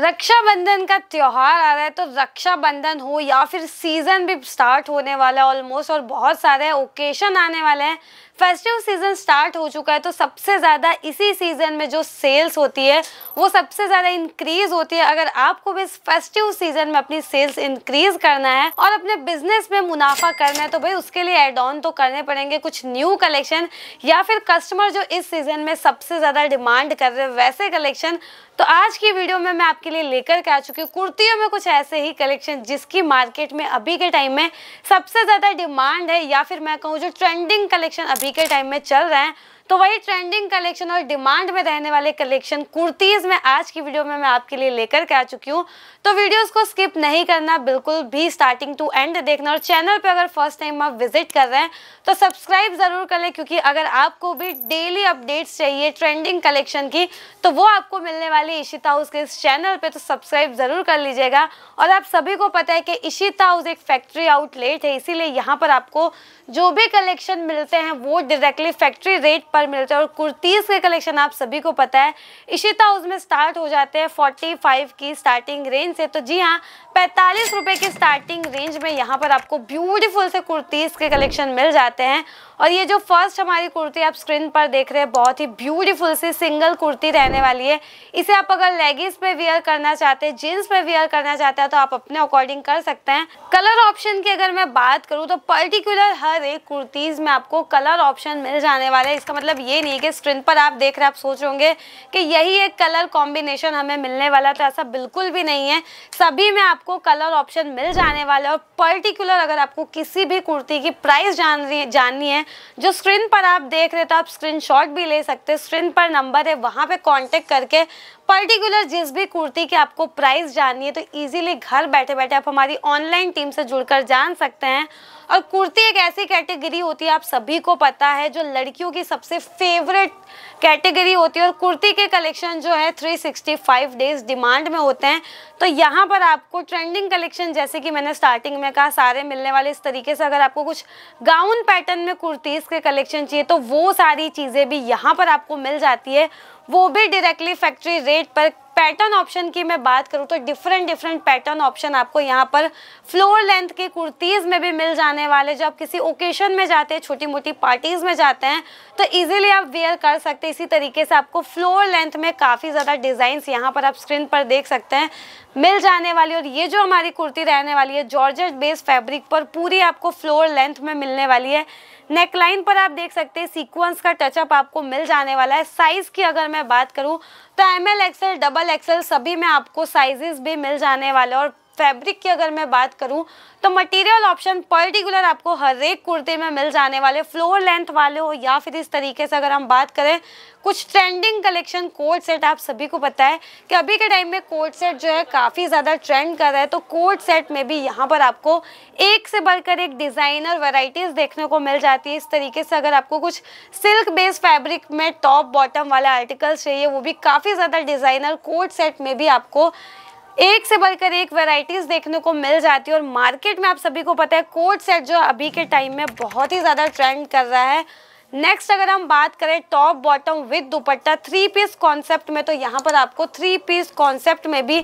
रक्षाबंधन का त्यौहार आ रहा है तो रक्षाबंधन हो या फिर सीज़न भी स्टार्ट होने वाला है ऑलमोस्ट और बहुत सारे ओकेशन आने वाले हैं फेस्टिव सीजन स्टार्ट हो चुका है तो सबसे ज़्यादा इसी सीजन में जो सेल्स होती है वो सबसे ज़्यादा इंक्रीज होती है अगर आपको भी इस फेस्टिव सीजन में अपनी सेल्स इंक्रीज करना है और अपने बिजनेस में मुनाफा करना है तो भाई उसके लिए एड ऑन तो करने पड़ेंगे कुछ न्यू कलेक्शन या फिर कस्टमर जो इस सीजन में सबसे ज़्यादा डिमांड कर रहे हैं वैसे कलेक्शन तो आज की वीडियो में मैं आपके लिए लेकर के आ चुकी हूँ कुर्तियों में कुछ ऐसे ही कलेक्शन जिसकी मार्केट में अभी के टाइम में सबसे ज़्यादा डिमांड है या फिर मैं कहूँ जो ट्रेंडिंग कलेक्शन अभी अभी के टाइम में चल रहे हैं तो वही ट्रेंडिंग कलेक्शन और डिमांड में रहने वाले कलेक्शन कुर्तीज़ में आज की वीडियो में मैं आपके लिए लेकर के आ चुकी हूँ तो वीडियो को स्किप नहीं करना बिल्कुल भी स्टार्टिंग टू एंड देखना और चैनल पर अगर फर्स्ट टाइम आप विजिट कर रहे हैं तो सब्सक्राइब ज़रूर कर ले क्योंकि अगर आपको भी डेली अपडेट्स चाहिए ट्रेंडिंग कलेक्शन की तो वो आपको मिलने वाली इशिता हाउस के इस चैनल पर तो सब्सक्राइब ज़रूर कर लीजिएगा और आप सभी को पता है कि इशिता हाउस एक फैक्ट्री आउटलेट है इसीलिए यहाँ पर आपको जो भी कलेक्शन मिलते हैं वो डायरेक्टली फैक्ट्री रेट पर पर मिलते हैं और कुर्तीज़ के कलेक्शन आप सभी को पता है इशिता हाउस में स्टार्ट हो जाते हैं 45 की स्टार्टिंग रेंज से तो जी हाँ पैंतालीस रुपये की स्टार्टिंग रेंज में यहाँ पर आपको ब्यूटीफुल से कुर्तीज़ के कलेक्शन मिल जाते हैं और ये जो फर्स्ट हमारी कुर्ती आप स्क्रीन पर देख रहे हैं बहुत ही ब्यूटीफुल सी सिंगल कुर्ती रहने वाली है इसे आप अगर लेगिंग्स पे वियर करना चाहते हैं जीन्स पे वियर करना चाहते हैं तो आप अपने अकॉर्डिंग कर सकते हैं कलर ऑप्शन की अगर मैं बात करूँ तो पर्टिकुलर हर एक कुर्तीज़ में आपको कलर ऑप्शन मिल जाने वाला है इसका मतलब ये नहीं है कि स्क्रीन पर आप देख रहे आप सोच होंगे कि यही एक कलर कॉम्बिनेशन हमें मिलने वाला तो ऐसा बिल्कुल भी नहीं है सभी में आपको कलर ऑप्शन मिल जाने वाला है और पर्टिकुलर अगर आपको किसी भी कुर्ती की प्राइस जान रही जाननी है जो स्क्रीन पर आप देख रहे थे तो आप स्क्रीनशॉट भी ले सकते हैं स्क्रीन पर नंबर है वहाँ पे कांटेक्ट करके पर्टिकुलर जिस भी कुर्ती की आपको प्राइस जाननी है तो इजीली घर बैठे बैठे आप हमारी ऑनलाइन टीम से जुड़कर जान सकते हैं और कुर्ती एक ऐसी कैटेगरी होती है आप सभी को पता है जो लड़कियों की सबसे फेवरेट कैटेगरी होती है और कुर्ती के कलेक्शन जो है 365 डेज डिमांड में होते हैं तो यहाँ पर आपको ट्रेंडिंग कलेक्शन जैसे कि मैंने स्टार्टिंग में कहा सारे मिलने वाले इस तरीके से अगर आपको कुछ गाउन पैटर्न में कुर्तीज़ के कलेक्शन चाहिए तो वो सारी चीज़ें भी यहाँ पर आपको मिल जाती है वो भी डायरेक्टली फैक्ट्री रेट पर पैटर्न ऑप्शन की मैं बात करूँ तो डिफरेंट डिफरेंट पैटर्न ऑप्शन आपको यहाँ पर फ्लोर लेंथ के कुर्तीज़ में भी मिल जाने वाले जो आप किसी ओकेशन में जाते हैं छोटी मोटी पार्टीज़ में जाते हैं तो ईजिली आप वेयर कर सकते हैं इसी तरीके से आपको फ्लोर लेंथ में काफ़ी ज़्यादा डिज़ाइंस यहाँ पर आप स्क्रीन पर देख सकते हैं मिल जाने वाली और ये जो हमारी कुर्ती रहने वाली है जॉर्ज बेस्ड फैब्रिक पर पूरी आपको फ्लोर लेंथ में मिलने वाली है नेकलाइन पर आप देख सकते हैं सीक्वेंस का टचअप आपको मिल जाने वाला है साइज़ की अगर मैं बात करूँ तो M L XL double XL सभी में आपको साइजेस भी मिल जाने वाले और फैब्रिक की अगर मैं बात करूँ तो मटेरियल ऑप्शन पर्टिकुलर आपको हर एक कुर्ते में मिल जाने वाले फ्लोर लेंथ वाले हो या फिर इस तरीके से अगर हम बात करें कुछ ट्रेंडिंग कलेक्शन कोट सेट आप सभी को पता है कि अभी के टाइम में कोट सेट जो है काफ़ी ज़्यादा ट्रेंड कर रहा है तो कोट सेट में भी यहाँ पर आपको एक से बढ़कर एक डिज़ाइनर वैराइटीज़ देखने को मिल जाती है इस तरीके से अगर आपको कुछ सिल्क बेस्ड फैब्रिक में टॉप बॉटम वाला आर्टिकल्स चाहिए वो भी काफ़ी ज़्यादा डिज़ाइनर कोट सेट में भी आपको एक से बढ़कर एक वेराइटीज देखने को मिल जाती है और मार्केट में आप सभी को पता है कोट सेट जो अभी के टाइम में बहुत ही ज़्यादा ट्रेंड कर रहा है नेक्स्ट अगर हम बात करें top bottom with dupatta three piece concept में तो यहाँ पर आपको थ्री पीस कॉन्सेप्ट में भी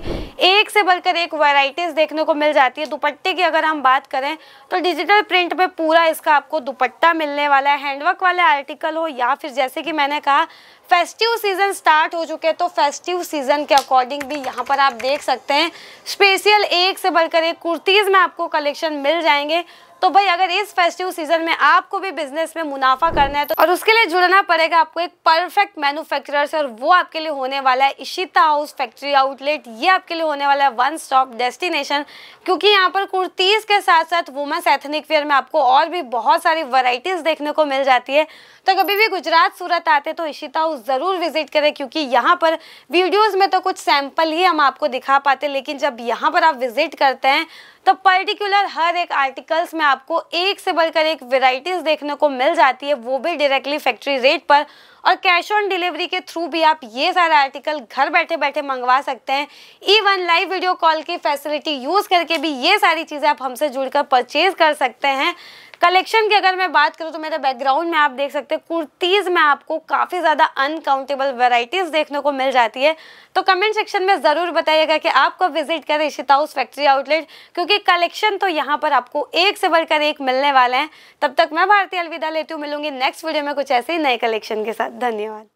एक से बढ़कर एक वैरायटीज देखने को मिल जाती है दुपट्टे की अगर हम बात करें तो डिजिटल प्रिंट में पूरा इसका आपको दुपट्टा मिलने वाला है हैंडवर्क वाले आर्टिकल हो या फिर जैसे कि मैंने कहा फेस्टिव सीजन स्टार्ट हो चुके हैं तो फेस्टिव सीजन के अकॉर्डिंग भी यहाँ पर आप देख सकते हैं स्पेशल एक से बढ़कर एक कुर्तीज़ में आपको कलेक्शन मिल जाएंगे तो भाई अगर इस फेस्टिव सीजन में आपको भी बिजनेस में मुनाफा करना है तो और उसके लिए जुड़ना पड़ेगा आपको एक परफेक्ट मैन्युफैक्चरर से और वो आपके लिए होने वाला है इशिता हाउस फैक्ट्री आउटलेट ये आपके लिए होने वाला है वन स्टॉप डेस्टिनेशन क्योंकि यहाँ पर कुर्तीज़ के साथ साथ वुमेंस एथनिक वेयर में आपको और भी बहुत सारी वराइटीज़ देखने को मिल जाती है तो कभी भी गुजरात सूरत आते तो इशिता हाउस ज़रूर विजिट करें क्योंकि यहाँ पर वीडियोज़ में तो कुछ सैंपल ही हम आपको दिखा पाते लेकिन जब यहाँ पर आप विजिट करते हैं तो पर्टिकुलर हर एक आर्टिकल्स में आपको एक से बढ़कर एक वेराइटीज़ देखने को मिल जाती है वो भी डायरेक्टली फैक्ट्री रेट पर और कैश ऑन डिलीवरी के थ्रू भी आप ये सारे आर्टिकल घर बैठे बैठे मंगवा सकते हैं इवन लाइव वीडियो कॉल की फैसिलिटी यूज़ करके भी ये सारी चीज़ें आप हमसे जुड़कर परचेज कर सकते हैं कलेक्शन की अगर मैं बात करूँ तो मेरे बैकग्राउंड में आप देख सकते हैं कुर्तीज़ में आपको काफ़ी ज़्यादा अनकाउंटेबल वेराइटीज़ देखने को मिल जाती है तो कमेंट सेक्शन में ज़रूर बताइएगा कि आपको विजिट करें शिताउस हाउस फैक्ट्री आउटलेट क्योंकि कलेक्शन तो यहाँ पर आपको एक से बढ़कर एक मिलने वाले हैं तब तक मैं भारतीय अलविदा लेती हूँ मिलूंगी नेक्स्ट वीडियो में कुछ ऐसे ही नए कलेक्शन के साथ धन्यवाद